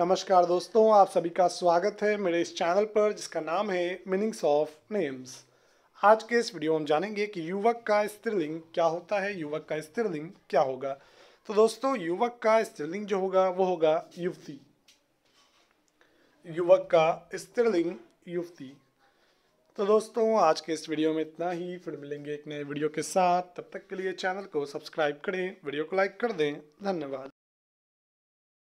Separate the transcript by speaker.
Speaker 1: नमस्कार दोस्तों आप सभी का स्वागत है मेरे इस चैनल पर जिसका नाम है मीनिंग्स ऑफ नेम्स आज के इस वीडियो में हम जानेंगे कि युवक का स्त्रीलिंग क्या होता है युवक का स्त्रीलिंग क्या होगा तो दोस्तों युवक का स्त्रीलिंग जो होगा वो होगा युवती युवक का स्त्रीलिंग युवती तो दोस्तों आज के इस वीडियो में इतना ही फिर मिलेंगे एक नए वीडियो के साथ तब तक के लिए चैनल को सब्सक्राइब करें वीडियो को लाइक कर दें धन्यवाद